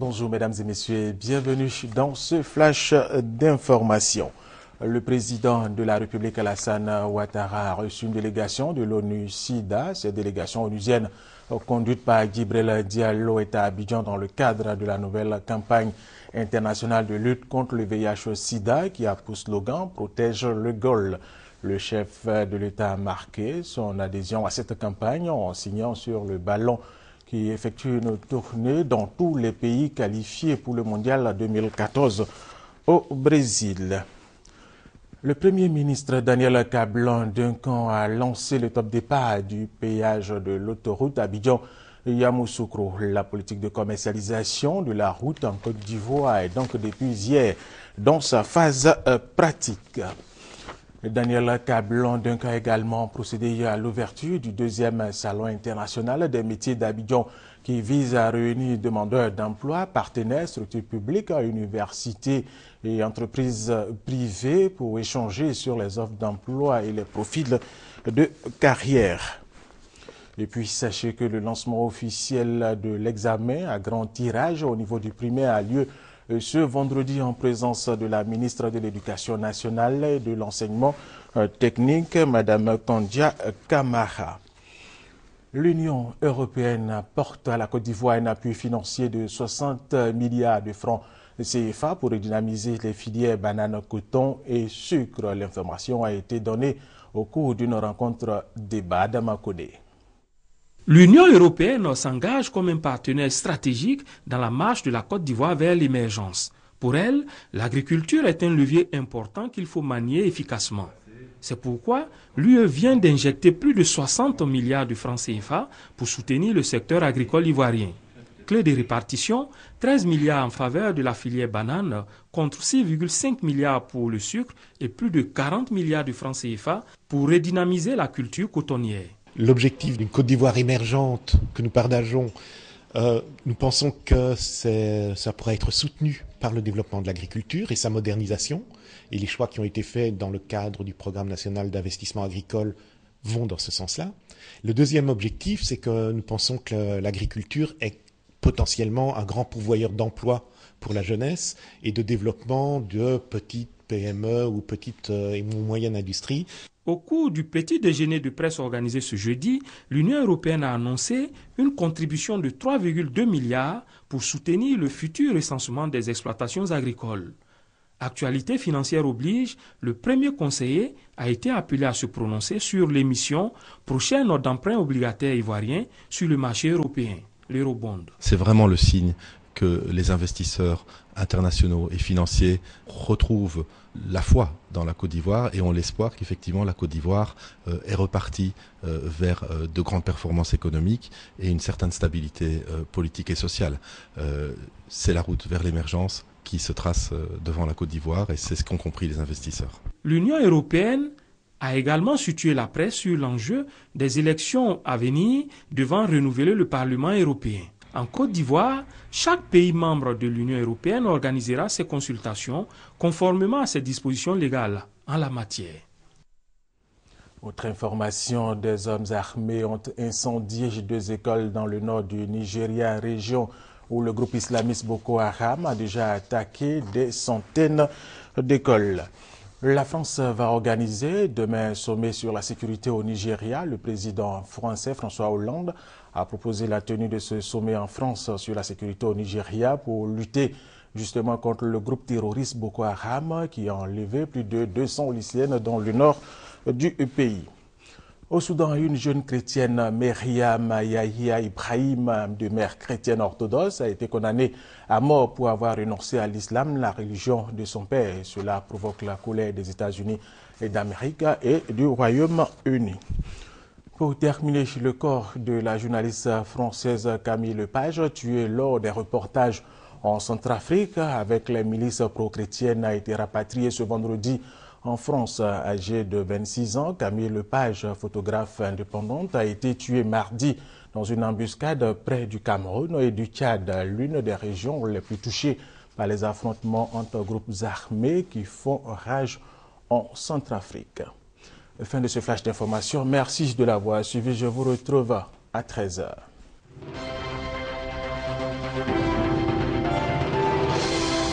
Bonjour mesdames et messieurs bienvenue dans ce flash d'information. Le président de la République Alassane Ouattara a reçu une délégation de l'ONU-SIDA. Cette délégation onusienne conduite par Gibril Diallo est à Abidjan dans le cadre de la nouvelle campagne internationale de lutte contre le VIH-SIDA qui a pour slogan « Protège le Gol ». Le chef de l'État a marqué son adhésion à cette campagne en signant sur le ballon qui effectue une tournée dans tous les pays qualifiés pour le mondial 2014 au Brésil. Le Premier ministre Daniel Cablan Duncan a lancé le top départ du péage de l'autoroute Abidjan-Yamoussoukro. La politique de commercialisation de la route en Côte d'Ivoire est donc depuis hier dans sa phase euh, pratique. Daniel Cablon d'un a également procédé à l'ouverture du deuxième salon international des métiers d'Abidjan qui vise à réunir demandeurs d'emploi, partenaires, structures publiques, universités et entreprises privées pour échanger sur les offres d'emploi et les profils de carrière. Et puis, sachez que le lancement officiel de l'examen à grand tirage au niveau du primaire a lieu ce vendredi en présence de la ministre de l'Éducation nationale et de l'enseignement euh, technique, Mme Kandia Kamara. L'Union européenne apporte à la Côte d'Ivoire un appui financier de 60 milliards de francs CFA pour dynamiser les filières banane, coton et sucre. L'information a été donnée au cours d'une rencontre débat d'Amakode. L'Union européenne s'engage comme un partenaire stratégique dans la marche de la Côte d'Ivoire vers l'émergence. Pour elle, l'agriculture est un levier important qu'il faut manier efficacement. C'est pourquoi l'UE vient d'injecter plus de 60 milliards de francs CFA pour soutenir le secteur agricole ivoirien. Clé des répartitions, 13 milliards en faveur de la filière banane contre 6,5 milliards pour le sucre et plus de 40 milliards de francs CFA pour redynamiser la culture cotonnière. L'objectif d'une Côte d'Ivoire émergente que nous partageons, euh, nous pensons que ça pourrait être soutenu par le développement de l'agriculture et sa modernisation. Et les choix qui ont été faits dans le cadre du programme national d'investissement agricole vont dans ce sens-là. Le deuxième objectif, c'est que nous pensons que l'agriculture est potentiellement un grand pourvoyeur d'emplois pour la jeunesse et de développement de petites PME ou petites euh, et moyennes industries. Au cours du petit déjeuner de presse organisé ce jeudi, l'Union européenne a annoncé une contribution de 3,2 milliards pour soutenir le futur recensement des exploitations agricoles. Actualité financière oblige, le premier conseiller a été appelé à se prononcer sur l'émission prochaine d'emprunt obligataire ivoirien sur le marché européen, l'Eurobond. C'est vraiment le signe que les investisseurs internationaux et financiers retrouvent la foi dans la Côte d'Ivoire et ont l'espoir qu'effectivement la Côte d'Ivoire euh, est repartie euh, vers euh, de grandes performances économiques et une certaine stabilité politique et sociale. c'est la route vers l'émergence qui se trace devant la Côte d'Ivoire et c'est ce qu'ont compris les investisseurs. L'Union européenne a également situé la presse sur l'enjeu des élections à venir devant renouveler le Parlement européen. En Côte d'Ivoire, chaque pays membre de l'Union européenne organisera ses consultations conformément à ses dispositions légales en la matière. Autre information, des hommes armés ont incendié deux écoles dans le nord du Nigeria, région où le groupe islamiste Boko Haram a déjà attaqué des centaines d'écoles. La France va organiser demain un sommet sur la sécurité au Nigeria. Le président français François Hollande a proposé la tenue de ce sommet en France sur la sécurité au Nigeria pour lutter justement contre le groupe terroriste Boko Haram qui a enlevé plus de 200 lycéennes dans le nord du pays. Au Soudan, une jeune chrétienne, Meriam Yahya Ibrahim, de mère chrétienne orthodoxe, a été condamnée à mort pour avoir renoncé à l'islam, la religion de son père. cela provoque la colère des États-Unis et d'Amérique et du Royaume-Uni. Pour terminer, le corps de la journaliste française Camille Lepage, tuée lors des reportages en Centrafrique avec les milices pro-chrétiennes, a été rapatriée ce vendredi en France, âgée de 26 ans, Camille Lepage, photographe indépendante, a été tué mardi dans une embuscade près du Cameroun et du Tchad, l'une des régions les plus touchées par les affrontements entre groupes armés qui font rage en Centrafrique. Fin de ce flash d'information. Merci de l'avoir suivi. Je vous retrouve à 13h.